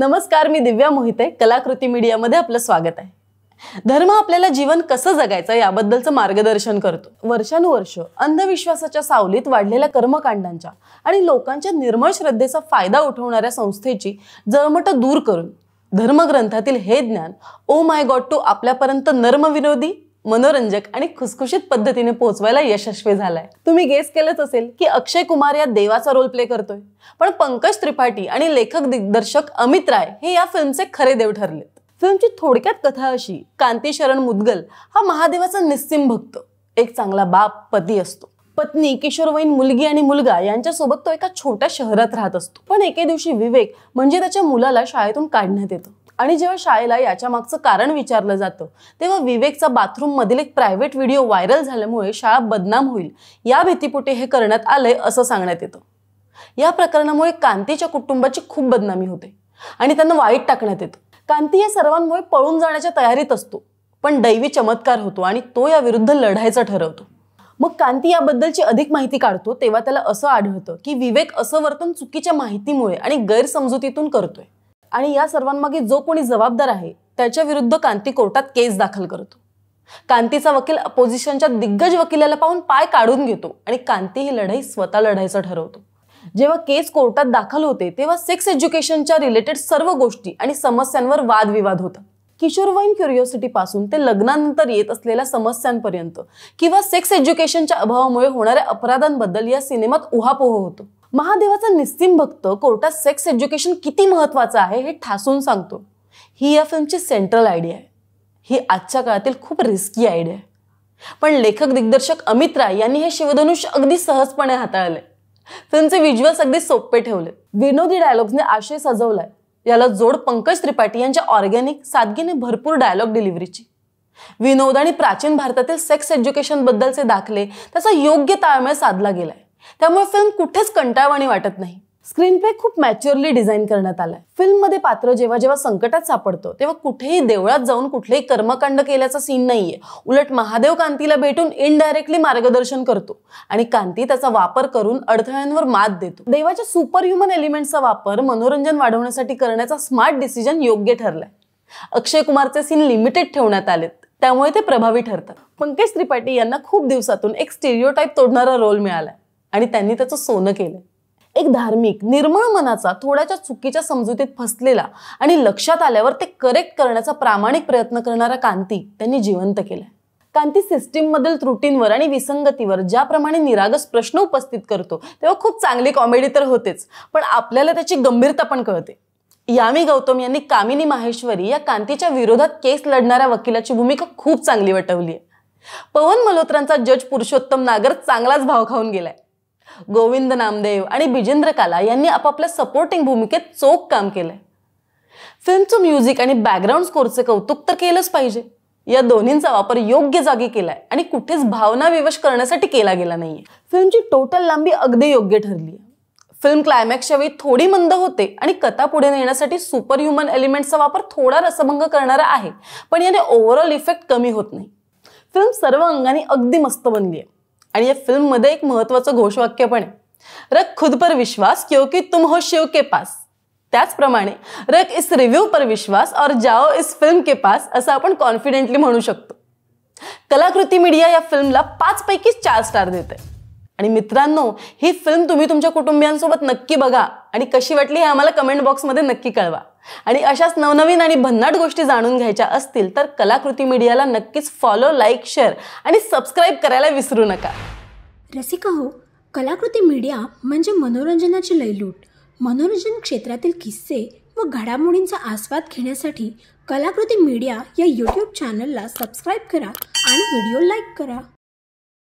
नमस्कार मी दिव्या मोहिते कलाकृती मीडियामध्ये आपलं स्वागत आहे धर्म आपल्याला जीवन कसं जगायचं याबद्दलचं मार्गदर्शन करतो वर्षानुवर्ष अंधविश्वासाच्या सावलीत वाढलेल्या कर्मकांडांच्या आणि लोकांच्या निर्मळ श्रद्धेचा फायदा उठवणाऱ्या संस्थेची जळमट दूर करून धर्मग्रंथातील हे ज्ञान ओ माय गॉड टू आपल्यापर्यंत नर्मविनोदी मनोरंजक आणि खुसखुशीत पद्धतीने पोहोचवायला यशस्वी झालाय तुम्ही गेस केलंच असेल की अक्षय कुमार या देवाचा रोल प्ले करतोय पण पंकज त्रिपाठी आणि लेखक दिग्दर्शक अमित राय हे या फिल्मचे खरे देव ठरलेत फिल्मची थोडक्यात कथा अशी कांती शरण मुदगल हा महादेवाचा निस्सिम भक्त एक चांगला बाप पती असतो पत्नी किशोरवयीन मुलगी आणि मुलगा यांच्यासोबत तो एका छोट्या शहरात राहत असतो पण एके दिवशी विवेक म्हणजे त्याच्या मुलाला शाळेतून काढण्यात येतो आणि जेव्हा शाळेला याच्या मागचं कारण विचारलं जातं तेव्हा विवेकचा बाथरूम मधील एक प्रायव्हेट व्हिडिओ व्हायरल झाल्यामुळे शाळा बदनाम होईल या भीतीपोटी हे करण्यात आलंय असं सांगण्यात येतं या प्रकरणामुळे कांतीच्या कुटुंबाची खूप बदनामी होते आणि त्यांना वाईट टाकण्यात येतं कांती या सर्वांमुळे पळून जाण्याच्या तयारीत असतो पण दैवी चमत्कार होतो आणि तो या विरुद्ध लढायचं ठरवतो मग कांती याबद्दलची अधिक माहिती काढतो तेव्हा त्याला असं आढळतं की विवेक असं वर्तन चुकीच्या माहितीमुळे आणि गैरसमजुतीतून करतोय आणि या सर्वांमागे जो कोणी जबाबदार आहे त्याच्या विरुद्ध कांती कोर्टात केस दाखल करतो कांतीचा वकील अपोजिशनच्या दिग्गज वकिलाला पाहून पाय काढून घेतो आणि कांती ही लढाई स्वतः लढायचं ठरवतो जेव्हा केस कोर्टात दाखल होते तेव्हा सेक्स एज्युकेशनच्या रिलेटेड सर्व गोष्टी आणि समस्यांवर वादविवाद होता किशोरवयीन क्युरिओसिटी पासून ते लग्नानंतर येत असलेल्या समस्यांपर्यंत किंवा सेक्स एज्युकेशनच्या अभावामुळे होणाऱ्या अपराधांबद्दल या सिनेमात उहापोह होतो महादेवाचा निस्तीम भक्त कोर्टात सेक्स एज्युकेशन किती महत्त्वाचं आहे हे ठासून सांगतो ही या फिल्मची सेंट्रल आयडिया आहे ही आजच्या काळातील खूप रिस्की आयडिया आहे पण लेखक दिग्दर्शक अमित राय यांनी हे शिवधनुष्य अगदी सहजपणे हाताळले फिल्मचे व्हिज्युअल्स अगदी सोपे ठेवले विनोदी डायलॉग्सने आशय सजवलाय याला जोड पंकज त्रिपाठी यांच्या ऑर्गॅनिक सादगीने भरपूर डायलॉग डिलिव्हरीची विनोद आणि प्राचीन भारतातील सेक्स एज्युकेशन बद्दलचे दाखले त्याचा योग्य ताळमेळ साधला गेलाय त्यामुळे फिल्म कुठेच कंटाळवाणी वाटत नाही स्क्रीन प्ले खूप मॅच्युअरली डिझाईन करण्यात आलाय मध्ये पात्र जेव्हा जेव्हा संकटात सापडतो तेव्हा कुठेही देवळात जाऊन कुठलेही कर्मकांड केल्याचा सीन नाहीये उलट महादेव कांतीला भेटून इनडायरेक्टली मार्गदर्शन करतो आणि कांती त्याचा वापर करून अडथळ्यांवर मात देतो देवाच्या सुपर ह्युमन एलिमेंटचा वापर मनोरंजन वाढवण्यासाठी करण्याचा स्मार्ट डिसिजन योग्य ठरलाय अक्षय कुमारचे सीन लिमिटेड ठेवण्यात आलेत त्यामुळे ते प्रभावी ठरतात पंकज त्रिपाठी यांना खूप दिवसातून एक स्टेरिओटाईप तोडणारा रोल मिळाला आणि त्यांनी त्याचं सोनं केलं एक धार्मिक निर्मळ मनाचा थोड्याच्या चुकीच्या समजुतीत फसलेला आणि लक्षात आल्यावर ते करेक्ट करण्याचा प्रामाणिक प्रयत्न करणारा कांती त्यांनी जिवंत केलाय कांती मधील त्रुटींवर आणि विसंगतीवर ज्याप्रमाणे निरागस प्रश्न उपस्थित करतो तेव्हा खूप चांगली कॉमेडी तर होतेच पण आपल्याला त्याची गंभीरता पण कळते यामी गौतम यांनी कामिनी माहेश्वरी या कांतीच्या विरोधात केस लढणाऱ्या वकिलाची भूमिका खूप चांगली वटवली आहे पवन मल्होत्रांचा जज पुरुषोत्तम नागर चांगलाच भाव खाऊन गेलाय गोविंद नामदेव आणि बिजेंद्र काला यांनी आपापल्या सपोर्टिंग भूमिकेत चोख काम केलंय फिल्मचं म्युझिक आणि बॅकग्राऊंड स्कोरचं कौतुक तर केलंच पाहिजे या दोन्हींचा वापर योग्य जागी केलाय आणि कुठेच भावना विवश करण्यासाठी केला गेला नाहीये फिल्मची टोटल लांबी अगदी योग्य ठरली फिल्म क्लायमॅक्सच्या वेळी थोडी मंद होते आणि कथा पुढे नेण्यासाठी सुपर ह्युमन एलिमेंटचा वापर थोडा रसभंग करणारा आहे पण याने ओव्हरऑल इफेक्ट कमी होत नाही फिल्म सर्व अंगाने अगदी मस्त बनली आहे आणि या फिल्ममध्ये एक महत्त्वाचं घोषवाक्य पण आहे रख खुद पर विश्वास क्योंकि तुम हो शिव के पास त्याचप्रमाणे रख इस रिव्ह्यू पर विश्वास और जाओ इस फिल्म के पास असं आपण कॉन्फिडेंटली म्हणू शकतो कलाकृती मीडिया या फिल्मला पाचपैकी चार स्टार देते आणि मित्रांनो ही फिल्म तुम्ही तुमच्या कुटुंबियांसोबत नक्की बघा आणि कशी वाटली हे आम्हाला कमेंट बॉक्समध्ये नक्की कळवा आणि अशाच नवनवीन आणि भन्नाट गोष्टी जाणून घ्यायच्या असतील तर कलाकृती मीडियाला नक्कीच फॉलो लाईक शेअर आणि सबस्क्राईब करायला विसरू नका रसिका हो कलाकृती मीडिया म्हणजे मनोरंजनाची लयलूट मनोरंजन क्षेत्रातील किस्से व घडामोडींचा आस्वाद घेण्यासाठी कलाकृती मीडिया या यूट्यूब चॅनलला सबस्क्राईब करा आणि व्हिडिओ लाईक करा